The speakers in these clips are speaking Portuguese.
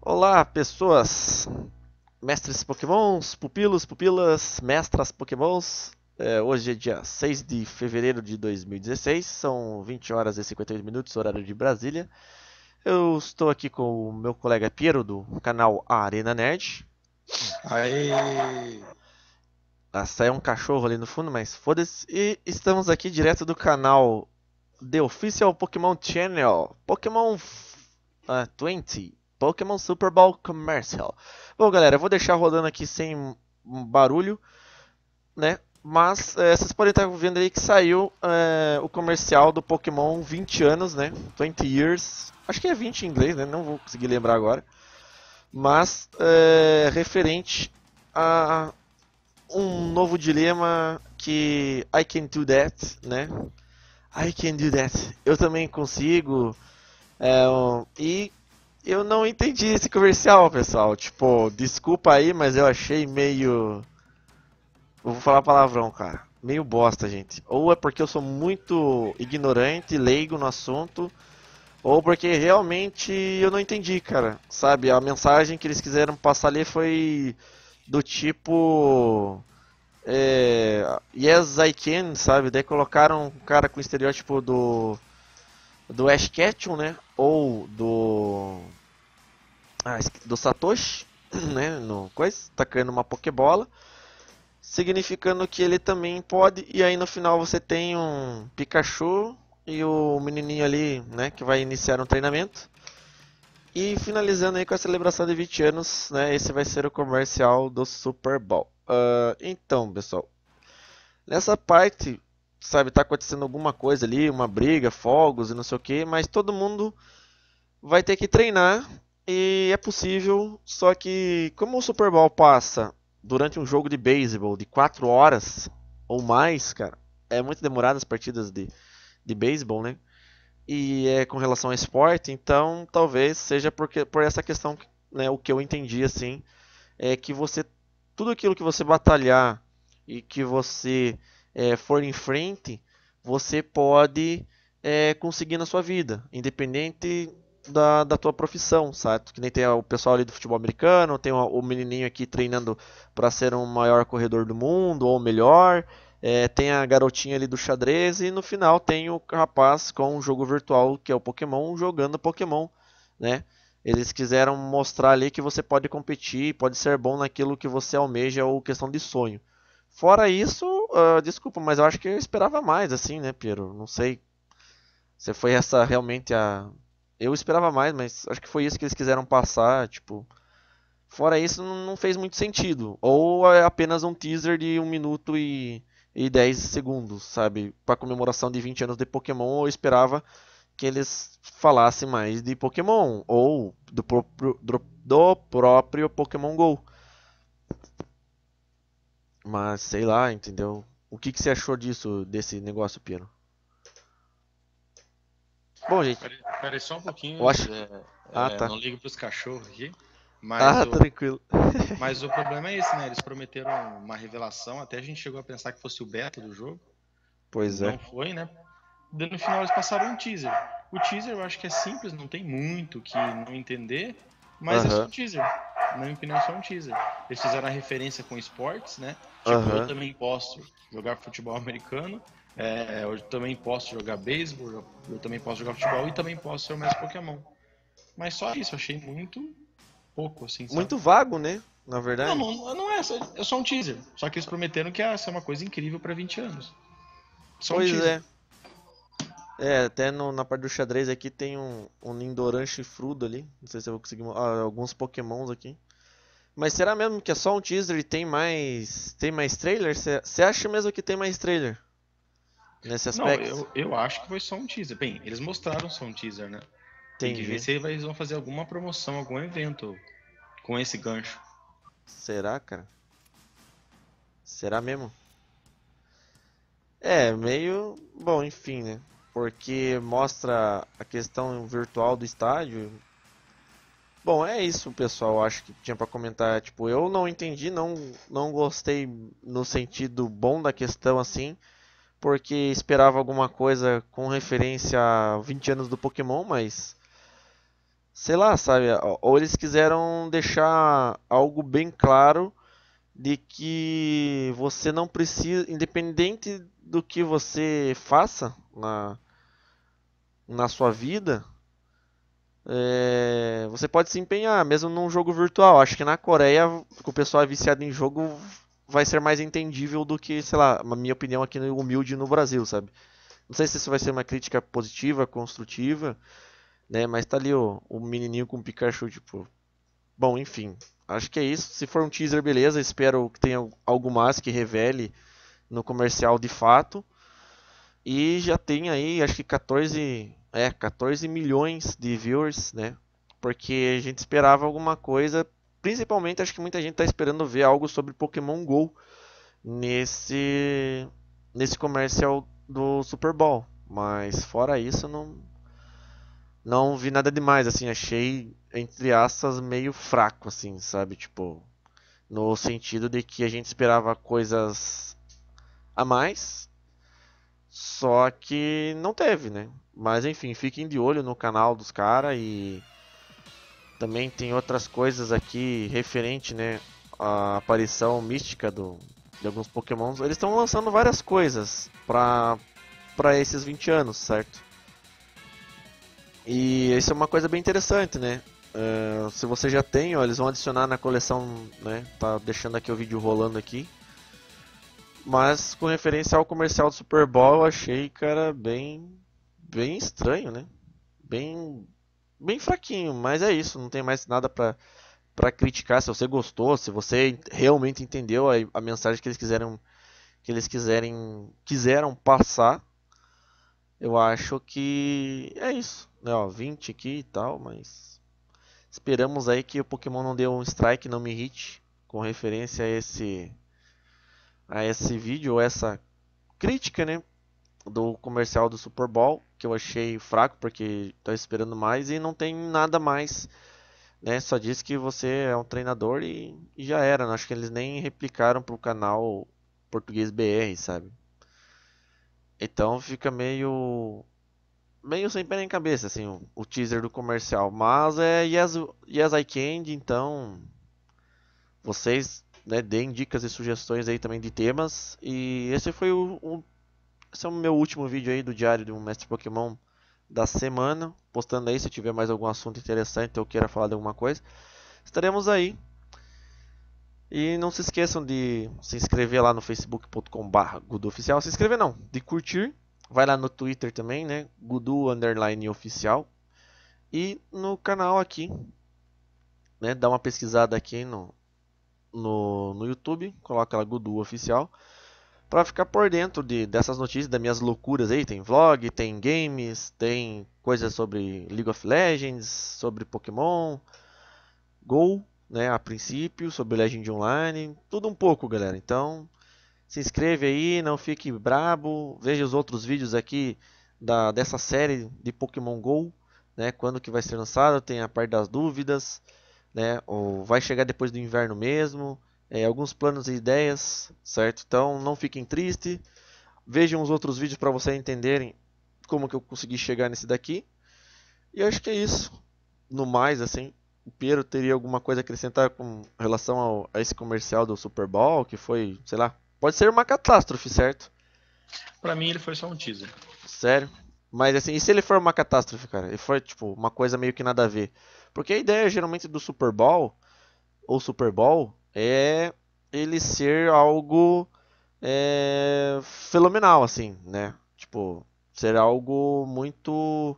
Olá, pessoas! Mestres Pokémons, pupilos, pupilas, mestras Pokémons. É, hoje é dia 6 de fevereiro de 2016, são 20 horas e 58 minutos, horário de Brasília. Eu estou aqui com o meu colega Piero, do canal Arena Nerd. Aí, Ah, saiu um cachorro ali no fundo, mas foda-se. E estamos aqui direto do canal The Official Pokémon Channel, Pokémon uh, ah, 20. Pokémon Super Bowl Commercial. Bom, galera, eu vou deixar rodando aqui sem barulho, né? Mas é, vocês podem estar vendo aí que saiu é, o comercial do Pokémon 20 anos, né? 20 years. Acho que é 20 em inglês, né? Não vou conseguir lembrar agora. Mas é, referente a um novo dilema que I can do that, né? I can do that. Eu também consigo. É, e eu não entendi esse comercial, pessoal. Tipo, desculpa aí, mas eu achei meio. Eu vou falar palavrão, cara. Meio bosta, gente. Ou é porque eu sou muito ignorante, leigo no assunto, ou porque realmente eu não entendi, cara. Sabe? A mensagem que eles quiseram passar ali foi do tipo. É, yes, I can, sabe? Daí colocaram um cara com o estereótipo do do Ash Ketchum, né? Ou do ah, do Satoshi, né, no coisa, tacando tá uma Pokébola, significando que ele também pode, e aí no final você tem um Pikachu e o menininho ali, né, que vai iniciar um treinamento. E finalizando aí com a celebração de 20 anos, né, esse vai ser o comercial do Super Bowl. Uh, então, pessoal, nessa parte, sabe, tá acontecendo alguma coisa ali, uma briga, fogos e não sei o que, mas todo mundo vai ter que treinar e é possível, só que como o Super Bowl passa durante um jogo de beisebol de 4 horas ou mais, cara, é muito demorado as partidas de, de beisebol, né? E é com relação ao esporte, então talvez seja porque, por essa questão, né, o que eu entendi assim, é que você tudo aquilo que você batalhar e que você é, for em frente, você pode é, conseguir na sua vida, independente da, da tua profissão, certo? Que nem tem o pessoal ali do futebol americano, tem o, menininho aqui treinando para ser um maior corredor do mundo ou melhor, é, tem a garotinha ali do xadrez e no final tem o rapaz com um jogo virtual que é o Pokémon jogando Pokémon, né? Eles quiseram mostrar ali que você pode competir, pode ser bom naquilo que você almeja ou questão de sonho. Fora isso, uh, desculpa, mas eu acho que eu esperava mais, assim, né, Piero? Não sei se foi essa realmente a eu esperava mais, mas acho que foi isso que eles quiseram passar, tipo. Fora isso, não fez muito sentido. Ou é apenas um teaser de 1 minuto e, e 10 segundos, sabe? Pra comemoração de 20 anos de Pokémon, eu esperava que eles falassem mais de Pokémon. Ou do próprio, do, do próprio Pokémon GO. Mas sei lá, entendeu? O que, que você achou disso, desse negócio, Piero? Bom, gente. Peraí, só um pouquinho. Eu acho... É, ah, é, tá. Não ligo pros cachorros aqui. Mas ah, o, tranquilo. Mas o problema é esse, né? Eles prometeram uma revelação, até a gente chegou a pensar que fosse o beta do jogo. Pois é. Não foi, né? No final eles passaram um teaser. O teaser eu acho que é simples, não tem muito que não entender, mas uh -huh. é só um teaser não, minha opinião, só um teaser. Eles fizeram a referência com esportes, né? Tipo, uhum. eu também posso jogar futebol americano, é, eu também posso jogar beisebol, eu também posso jogar futebol e também posso ser o mestre Pokémon. Mas só isso, achei muito pouco, assim. Sabe? Muito vago, né? Na verdade. Não, não, não é, é só um teaser. Só que eles prometeram que ia ser uma coisa incrível para 20 anos. Só pois um é. É, até no, na parte do xadrez aqui tem um, um Lindoran chifrudo ali. Não sei se eu vou conseguir. Ah, alguns pokémons aqui. Mas será mesmo que é só um teaser e tem mais. Tem mais trailer? Você acha mesmo que tem mais trailer? Nesse aspecto? Não, eu, eu acho que foi só um teaser. Bem, eles mostraram só um teaser, né? Tem que ver se eles vão fazer alguma promoção, algum evento com esse gancho. Será, cara? Será mesmo? É, meio. Bom, enfim, né? porque mostra a questão virtual do estádio. Bom, é isso, pessoal. Acho que tinha para comentar. Tipo, eu não entendi, não, não gostei no sentido bom da questão assim, porque esperava alguma coisa com referência a 20 anos do Pokémon, mas sei lá, sabe? Ou eles quiseram deixar algo bem claro de que você não precisa, independente do que você faça na, na sua vida, é, você pode se empenhar, mesmo num jogo virtual. Acho que na Coreia, o pessoal é viciado em jogo, vai ser mais entendível do que, sei lá, a minha opinião aqui no humilde no Brasil, sabe? Não sei se isso vai ser uma crítica positiva, construtiva, né? Mas tá ali o, o menininho com o Pikachu, tipo... Bom, enfim, acho que é isso. Se for um teaser, beleza. Espero que tenha algo mais que revele no comercial de fato. E já tem aí, acho que 14, é, 14 milhões de viewers, né? Porque a gente esperava alguma coisa, principalmente acho que muita gente está esperando ver algo sobre Pokémon GO nesse nesse comercial do Super Bowl, mas fora isso não não vi nada demais assim, achei entre aspas meio fraco assim, sabe, tipo, no sentido de que a gente esperava coisas a mais só que não teve, né? Mas enfim, fiquem de olho no canal dos caras e também tem outras coisas aqui referente, né, à aparição mística do, de alguns Pokémons. Eles estão lançando várias coisas para para esses 20 anos, certo? E isso é uma coisa bem interessante, né? Uh, se você já tem, ó, eles vão adicionar na coleção, né? Tá deixando aqui o vídeo rolando aqui. Mas com referência ao comercial do Super Bowl, eu achei, cara, bem bem estranho, né? Bem bem fraquinho, mas é isso, não tem mais nada para para criticar se você gostou, se você realmente entendeu a, a mensagem que eles quiseram que eles quiserem quiseram passar. Eu acho que é isso, né? Ó, 20 aqui e tal, mas esperamos aí que o Pokémon não dê um strike, não me hit com referência a esse a esse vídeo, ou essa crítica, né? Do comercial do Super Bowl, que eu achei fraco, porque tô esperando mais e não tem nada mais, né? Só diz que você é um treinador e, e já era. Né? Acho que eles nem replicaram pro canal português BR, sabe? Então fica meio. meio sem pé nem cabeça, assim, o, o teaser do comercial. Mas é Yes, yes I Can, então. Vocês né, deem dicas e sugestões aí também de temas. E esse foi o, o, esse é o meu último vídeo aí do diário do Mestre Pokémon da semana. Postando aí se tiver mais algum assunto interessante ou queira falar de alguma coisa. Estaremos aí. E não se esqueçam de se inscrever lá no facebook.com.br gudoficial. Se inscrever não, de curtir. Vai lá no Twitter também, né? Gudu underline oficial. E no canal aqui, né? Dá uma pesquisada aqui no no, no YouTube, coloca lá Gudu Oficial, para ficar por dentro de, dessas notícias, das minhas loucuras aí. Tem vlog, tem games, tem coisas sobre League of Legends, sobre Pokémon, Go, né, a princípio, sobre Legend Online, tudo um pouco, galera. Então, se inscreve aí, não fique brabo, veja os outros vídeos aqui da, dessa série de Pokémon GO, né, quando que vai ser lançado, tem a parte das dúvidas, né? Ou vai chegar depois do inverno mesmo. É, alguns planos e ideias, certo? Então não fiquem tristes. Vejam os outros vídeos para vocês entenderem como que eu consegui chegar nesse daqui. E acho que é isso. No mais, assim, o Piero teria alguma coisa a acrescentar com relação ao, a esse comercial do Super Bowl, que foi, sei lá, pode ser uma catástrofe, certo? Para mim ele foi só um teaser. Sério? Mas assim, e se ele for uma catástrofe, cara? Ele foi, tipo, uma coisa meio que nada a ver. Porque a ideia geralmente do Super Bowl ou Super Bowl é ele ser algo é, fenomenal, assim, né? Tipo, ser algo muito.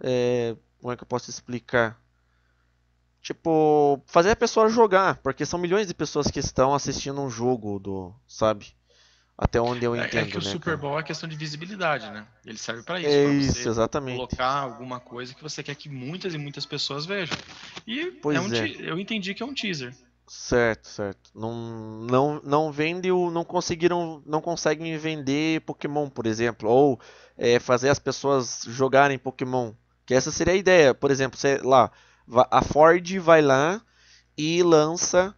É, como é que eu posso explicar? Tipo, fazer a pessoa jogar, porque são milhões de pessoas que estão assistindo um jogo do, sabe? Até onde eu entendo. É, é que o né, Super Bowl cara? é questão de visibilidade, né? Ele serve para isso. É isso, exatamente. Colocar alguma coisa que você quer que muitas e muitas pessoas vejam. E é pois é um é. eu entendi que é um teaser. Certo, certo. Não, não, não vende o, não conseguiram, não conseguem vender Pokémon, por exemplo, ou é, fazer as pessoas jogarem Pokémon. Que essa seria a ideia, por exemplo, sei lá, a Ford vai lá e lança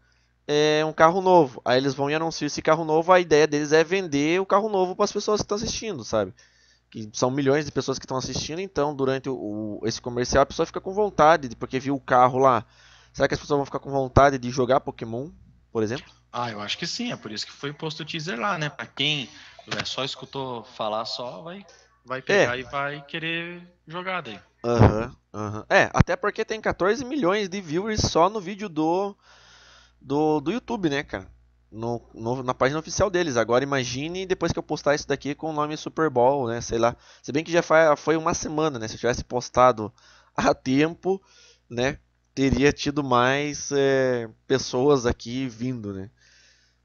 é, um carro novo. Aí eles vão e anunciam esse carro novo. A ideia deles é vender o carro novo para as pessoas que estão assistindo, sabe? Que são milhões de pessoas que estão assistindo. Então, durante o, esse comercial, a pessoa fica com vontade, porque viu o carro lá. Será que as pessoas vão ficar com vontade de jogar Pokémon, por exemplo? Ah, eu acho que sim. É por isso que foi posto o teaser lá, né? Para quem né, só escutou falar, só vai, vai é. pegar é. e vai querer jogar daí. Aham, uhum, aham. Uhum. É, até porque tem 14 milhões de viewers só no vídeo do do, do YouTube, né, cara? No, no, na página oficial deles. Agora imagine depois que eu postar isso daqui com o nome Super Bowl, né? Sei lá. Se bem que já foi uma semana, né? Se eu tivesse postado a tempo, né? Teria tido mais é, pessoas aqui vindo, né?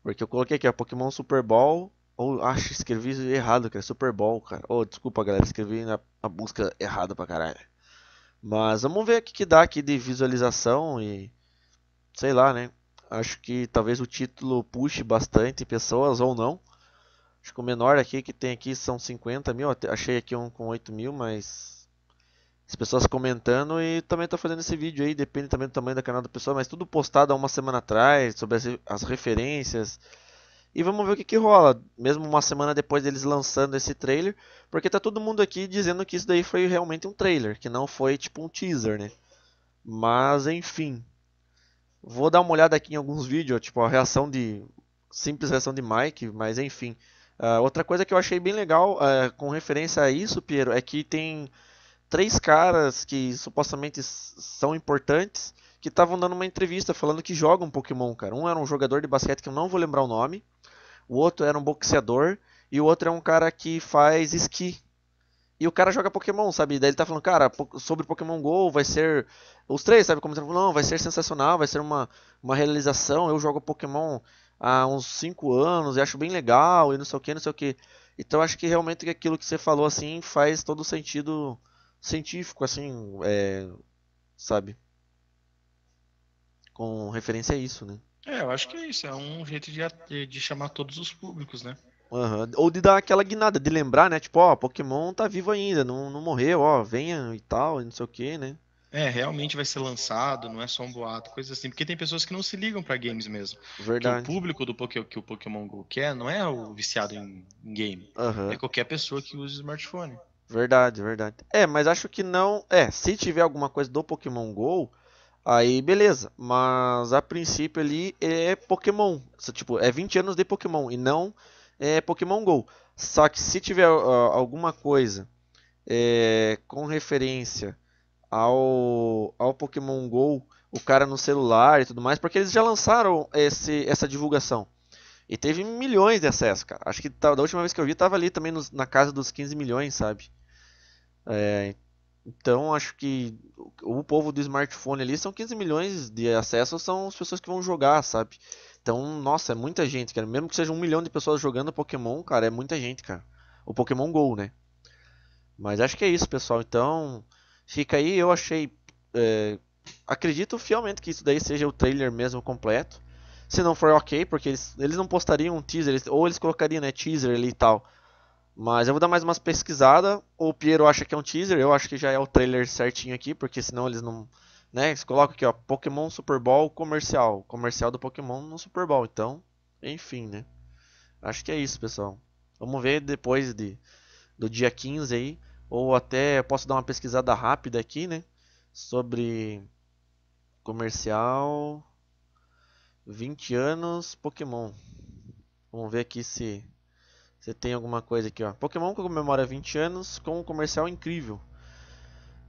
Porque eu coloquei aqui, ó, Pokémon Super Bowl. Ou acho escrevi errado, cara. Super Bowl, cara. Oh, desculpa, galera. Escrevi na, a busca errada pra caralho. Mas vamos ver o que dá aqui de visualização e. Sei lá, né? Acho que talvez o título puxe bastante pessoas ou não. Acho que o menor aqui que tem aqui são 50 mil. Achei aqui um com 8 mil, mas. As pessoas comentando e também estou fazendo esse vídeo aí, depende também do tamanho da canal da pessoa, mas tudo postado há uma semana atrás, sobre as, as referências. E vamos ver o que, que rola, mesmo uma semana depois deles lançando esse trailer, porque tá todo mundo aqui dizendo que isso daí foi realmente um trailer, que não foi tipo um teaser, né? Mas enfim, Vou dar uma olhada aqui em alguns vídeos, tipo a reação de. Simples reação de Mike, mas enfim. Uh, outra coisa que eu achei bem legal uh, com referência a isso, Piero, é que tem três caras que supostamente são importantes que estavam dando uma entrevista falando que jogam Pokémon, cara. Um era um jogador de basquete que eu não vou lembrar o nome, o outro era um boxeador e o outro é um cara que faz esqui. E o cara joga Pokémon, sabe? Daí ele tá falando, cara, sobre Pokémon GO vai ser. Os três, sabe? Comentando, tá não, vai ser sensacional, vai ser uma, uma realização. Eu jogo Pokémon há uns cinco anos e acho bem legal e não sei o que, não sei o que. Então acho que realmente aquilo que você falou assim faz todo sentido científico, assim, é, sabe? Com referência a isso, né? É, eu acho que é isso. É um jeito de, de chamar todos os públicos, né? Uhum. Ou de dar aquela guinada, de lembrar, né? Tipo, ó, Pokémon tá vivo ainda, não, não morreu, ó, venha e tal, não sei o que, né? É, realmente vai ser lançado, não é só um boato, coisa assim. Porque tem pessoas que não se ligam para games mesmo. Verdade. Porque o público do Poké que o Pokémon GO quer não é o viciado em, em game. Uhum. É qualquer pessoa que use smartphone. Verdade, verdade. É, mas acho que não. É, se tiver alguma coisa do Pokémon GO, aí beleza. Mas a princípio ali é Pokémon. Tipo, é 20 anos de Pokémon e não é, Pokémon GO. Só que se tiver uh, alguma coisa é, com referência ao, ao Pokémon GO, o cara no celular e tudo mais, porque eles já lançaram esse, essa divulgação. E teve milhões de acessos, cara. Acho que da última vez que eu vi, tava ali também nos, na casa dos 15 milhões, sabe? É, então acho que o, o povo do smartphone ali são 15 milhões de acessos, são as pessoas que vão jogar, sabe? Então, nossa, é muita gente, cara. Mesmo que seja um milhão de pessoas jogando Pokémon, cara, é muita gente, cara. O Pokémon GO, né? Mas acho que é isso, pessoal. Então, fica aí. Eu achei. É... acredito fielmente que isso daí seja o trailer mesmo completo. Se não for ok, porque eles, eles não postariam um teaser, eles... ou eles colocariam né, teaser ali e tal. Mas eu vou dar mais umas pesquisada. O Piero acha que é um teaser, eu acho que já é o trailer certinho aqui, porque senão eles não, né? Eles aqui, ó, Pokémon Super Bowl comercial, comercial do Pokémon no Super Bowl. Então, enfim, né? Acho que é isso, pessoal. Vamos ver depois de do dia 15 aí, ou até posso dar uma pesquisada rápida aqui, né? Sobre comercial 20 anos Pokémon. Vamos ver aqui se você tem alguma coisa aqui, ó. Pokémon comemora 20 anos com um comercial incrível.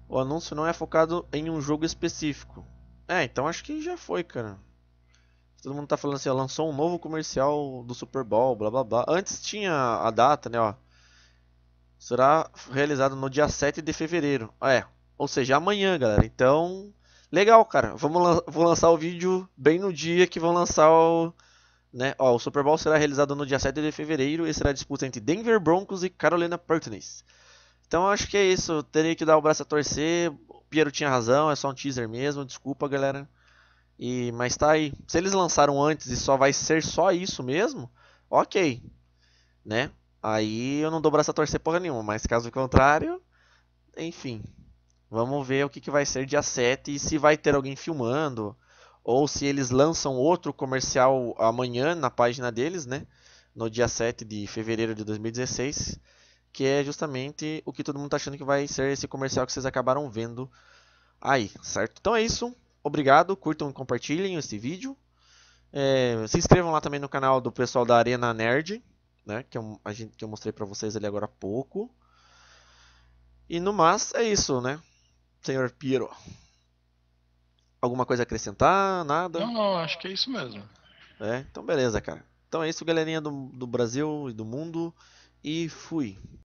O anúncio não é focado em um jogo específico. É, então acho que já foi, cara. Todo mundo tá falando assim, ó, lançou um novo comercial do Super Bowl, blá blá blá. Antes tinha a data, né, ó. Será realizado no dia 7 de fevereiro. É, ou seja, amanhã, galera. Então, legal, cara. Vamos lan vou lançar o vídeo bem no dia que vão lançar o, né? Ó, o Super Bowl será realizado no dia 7 de fevereiro e será disputa entre Denver Broncos e Carolina Panthers. Então acho que é isso. Eu teria que dar o braço a torcer. O Piero tinha razão, é só um teaser mesmo. Desculpa, galera. E mas tá aí. Se eles lançaram antes e só vai ser só isso mesmo, OK. Né? Aí eu não dou braço a torcer porra nenhuma, mas caso contrário, enfim. Vamos ver o que, que vai ser dia 7 e se vai ter alguém filmando ou se eles lançam outro comercial amanhã na página deles, né? No dia 7 de fevereiro de 2016 que é justamente o que todo mundo está achando que vai ser esse comercial que vocês acabaram vendo aí, certo? Então é isso, obrigado, curtam e compartilhem esse vídeo. É, se inscrevam lá também no canal do pessoal da Arena Nerd, né, que, eu, é a gente, que eu mostrei para vocês ali agora há pouco. E no mais, é isso, né, senhor Piero? Alguma coisa a acrescentar? Nada? Não, não, acho que é isso mesmo. É, então beleza, cara. Então é isso, galerinha do, do Brasil e do mundo. E fui.